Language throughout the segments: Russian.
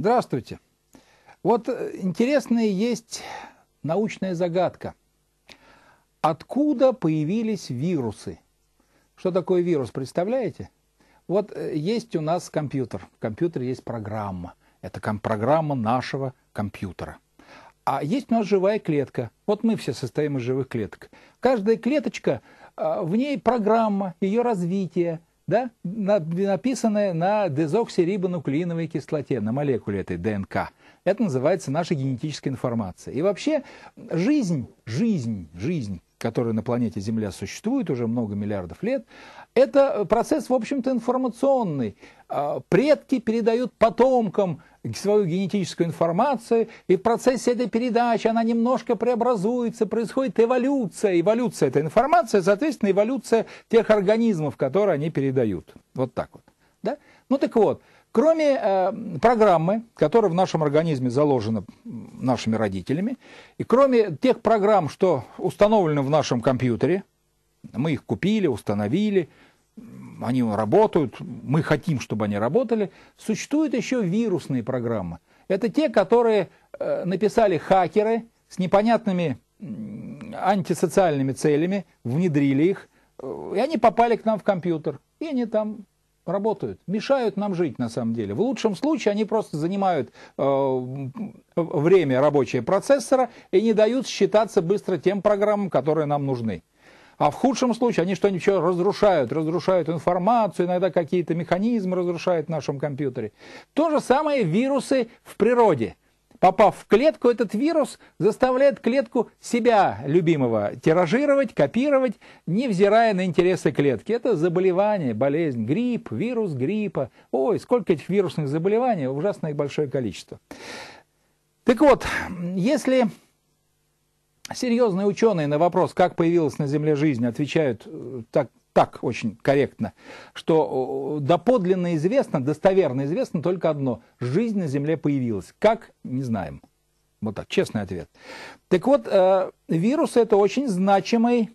Здравствуйте. Вот э, интересная есть научная загадка. Откуда появились вирусы? Что такое вирус, представляете? Вот э, есть у нас компьютер. В компьютере есть программа. Это программа нашего компьютера. А есть у нас живая клетка. Вот мы все состоим из живых клеток. Каждая клеточка, а, в ней программа, ее развитие – да, написанное на дезоксирибонуклеиновой кислоте, на молекуле этой ДНК. Это называется наша генетическая информация. И вообще жизнь, жизнь, жизнь которые на планете Земля существуют уже много миллиардов лет, это процесс, в общем-то, информационный. А, предки передают потомкам свою генетическую информацию, и в процессе этой передачи она немножко преобразуется, происходит эволюция. Эволюция – это информация, соответственно, эволюция тех организмов, которые они передают. Вот так вот. Да? Ну так вот, Кроме э, программы, которая в нашем организме заложена нашими родителями, и кроме тех программ, что установлены в нашем компьютере, мы их купили, установили, они работают, мы хотим, чтобы они работали, существуют еще вирусные программы. Это те, которые э, написали хакеры с непонятными э, антисоциальными целями, внедрили их, э, и они попали к нам в компьютер. И они там работают, мешают нам жить на самом деле. В лучшем случае они просто занимают э, время рабочее процессора и не дают считаться быстро тем программам, которые нам нужны. А в худшем случае они что-нибудь разрушают, разрушают информацию, иногда какие-то механизмы разрушают в нашем компьютере. То же самое вирусы в природе – Попав в клетку, этот вирус заставляет клетку себя, любимого, тиражировать, копировать, невзирая на интересы клетки. Это заболевание, болезнь, грипп, вирус гриппа. Ой, сколько этих вирусных заболеваний, ужасное большое количество. Так вот, если серьезные ученые на вопрос, как появилась на Земле жизнь, отвечают э, так так очень корректно, что э, доподлинно известно, достоверно известно только одно. Жизнь на Земле появилась. Как? Не знаем. Вот так, честный ответ. Так вот, э, вирус это очень значимый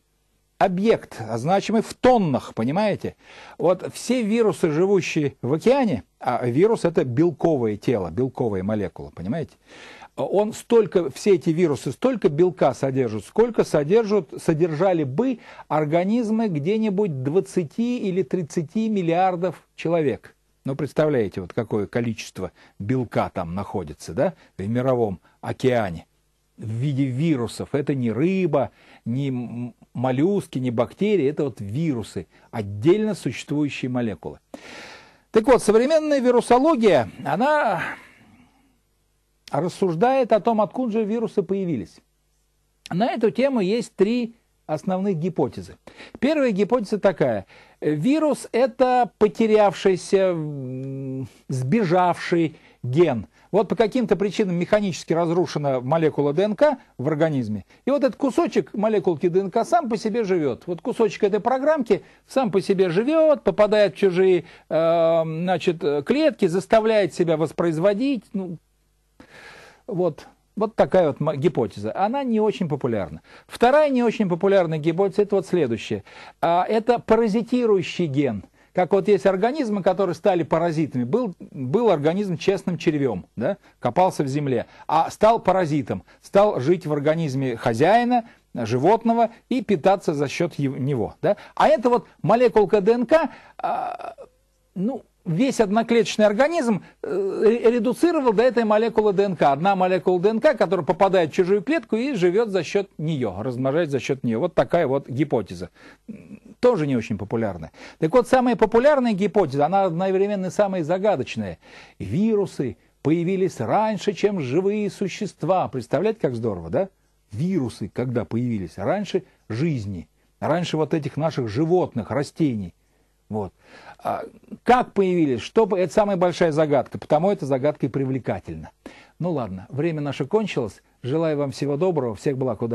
объект, а значимый в тоннах, понимаете? Вот все вирусы, живущие в океане, а вирус это белковое тело, белковые молекулы, понимаете? Он столько, все эти вирусы столько белка содержат, сколько содержат, содержали бы организмы где-нибудь 20 или 30 миллиардов человек. Ну, представляете, вот какое количество белка там находится, да, в мировом океане в виде вирусов. Это не рыба, не моллюски, не бактерии, это вот вирусы, отдельно существующие молекулы. Так вот, современная вирусология, она рассуждает о том, откуда же вирусы появились. На эту тему есть три основных гипотезы. Первая гипотеза такая. Вирус – это потерявшийся, сбежавший, ген. Вот по каким-то причинам механически разрушена молекула ДНК в организме. И вот этот кусочек молекулки ДНК сам по себе живет. Вот кусочек этой программки сам по себе живет, попадает в чужие э, значит, клетки, заставляет себя воспроизводить. Ну, вот. Вот такая вот гипотеза. Она не очень популярна. Вторая не очень популярная гипотеза – это вот следующая Это паразитирующий ген – как вот есть организмы, которые стали паразитами. Был, был организм честным червем, да? копался в земле, а стал паразитом, стал жить в организме хозяина, животного и питаться за счет него. Да? А это вот молекулка ДНК, а, ну, весь одноклеточный организм э, редуцировал до этой молекулы ДНК. Одна молекула ДНК, которая попадает в чужую клетку и живет за счет нее, размножает за счет нее. Вот такая вот гипотеза тоже не очень популярны. Так вот, самая популярная гипотеза, она одновременно самая загадочная. Вирусы появились раньше, чем живые существа. Представляете, как здорово, да? Вирусы, когда появились, раньше жизни, раньше вот этих наших животных, растений. Вот. А как появились? Что, это самая большая загадка, потому эта загадка и привлекательна. Ну ладно, время наше кончилось. Желаю вам всего доброго, всех благ, удачи.